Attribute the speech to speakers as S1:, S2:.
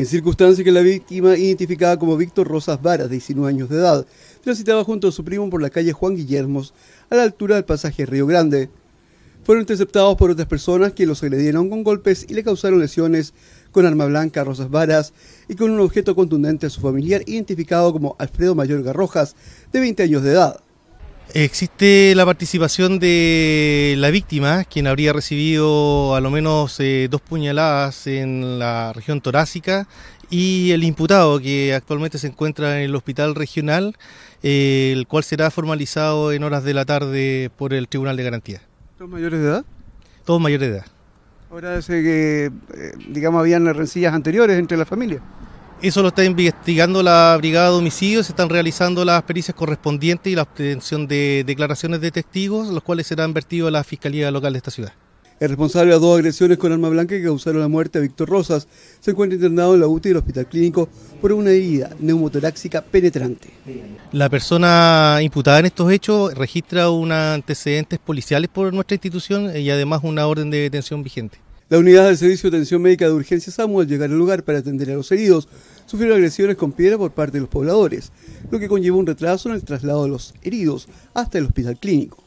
S1: en circunstancias que la víctima, identificada como Víctor Rosas Varas, de 19 años de edad, transitaba junto a su primo por la calle Juan Guillermos, a la altura del pasaje Río Grande. Fueron interceptados por otras personas que los agredieron con golpes y le causaron lesiones con arma blanca a Rosas Varas y con un objeto contundente a su familiar, identificado como Alfredo Mayor Garrojas,
S2: de 20 años de edad. Existe la participación de la víctima, quien habría recibido a lo menos eh, dos puñaladas en la región torácica, y el imputado, que actualmente se encuentra en el hospital regional, eh, el cual será formalizado en horas de la tarde por el Tribunal de Garantía. ¿Todos mayores de edad? Todos mayores de edad.
S1: Ahora, que, eh, digamos, habían rencillas anteriores entre las
S2: familias. Eso lo está investigando la Brigada de Homicidios, se están realizando las pericias correspondientes y la obtención de declaraciones de testigos, los cuales serán vertidos a la Fiscalía Local de esta ciudad.
S1: El responsable de dos agresiones con arma blanca que causaron la muerte a Víctor Rosas se encuentra internado en la UTI del Hospital Clínico por una herida neumotoráxica penetrante.
S2: La persona imputada en estos hechos registra unos antecedentes policiales por nuestra institución y además una orden de detención vigente.
S1: La unidad del Servicio de Atención Médica de Urgencia Samuel al llegar al lugar para atender a los heridos sufrieron agresiones con piedra por parte de los pobladores, lo que conllevó un retraso en el traslado de los heridos hasta el hospital clínico.